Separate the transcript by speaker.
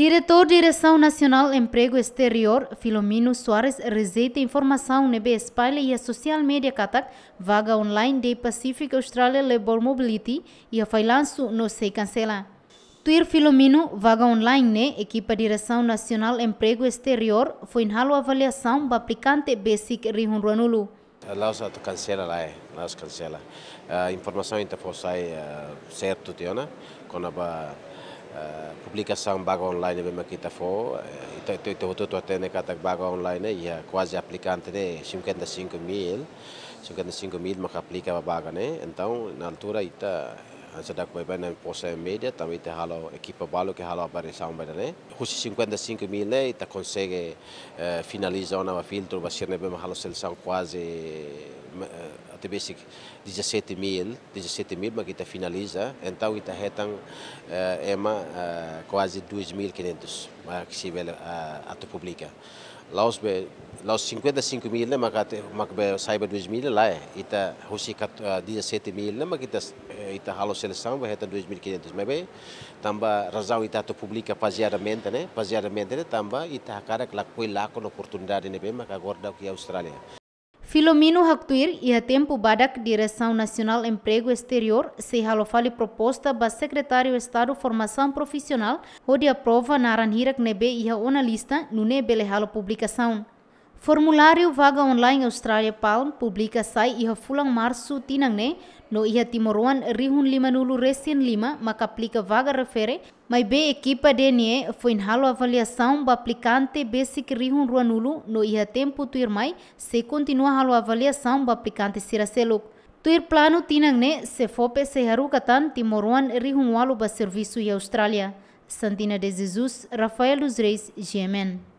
Speaker 1: Diretor Direção Nacional Emprego Exterior, Filomino Soares, recebe informação na espalha e a social media katak vaga online de Pacific Australia Labor Mobility e a failanço não se cancela. Tuir Filomino, vaga online né, equipa Direção Nacional Emprego Exterior, foi enhalo avaliação do aplicante Basic Rihunruanulu.
Speaker 2: Nós cancela lá, é, nós cancela. A informação ainda foi eh, certo, Quando a Eh, publicação baga online mesmo aqui está for eh, então então então tudo até né cada baga online é quase aplicante né 55 e mil 55 e mil mas aplica a baga né então na altura ita antes da coisa bem posta em média também te halo equipa balo que halo aparição bem né os 55 e mil né ita consegue eh, finalizar uma filtro vai ser né bem halo seleção quase Eh, até basic 17 mil, 17 mil, mas está finaliza, então kita retang é uma quase 2.500 eh, tu publica. pública. os be os 55 mil, né, mas mas be saiba 2 mil lá é, ita hoje 17 mil, né, mas ita ita halo seleção be heta 2.500, mas be tamba razão ita tu publica pasiaramente, né, pasiaramente, né, tamba ita cara que lá foi lá com oportunidade, né, bem, mas agora da que é Austrália.
Speaker 1: Filomeno Hactuir e a tempo Badak, Direção Nacional Emprego Exterior, se halofale proposta ba Secretário Estado Formação Profissional, onde aprova na hirak nebe e a lista, no nebele halo publicação. Formulário vaga online Austrália Palm publica sai iha fulang marsu tinang ne no iha timoruan rihun lima nulu recien lima maka aplica vaga refere mai be equipa DNE foi inhalo avaliação ba aplicante basic rihun rua no iha tempo tuir mai se continua halo avaliação ba aplicante siraseluk. Tuir plano tinang ne se fope se harukatan timoruan rihun walu ba serviço iha Austrália Santina de Jesus, Rafael dos Reis, GMN.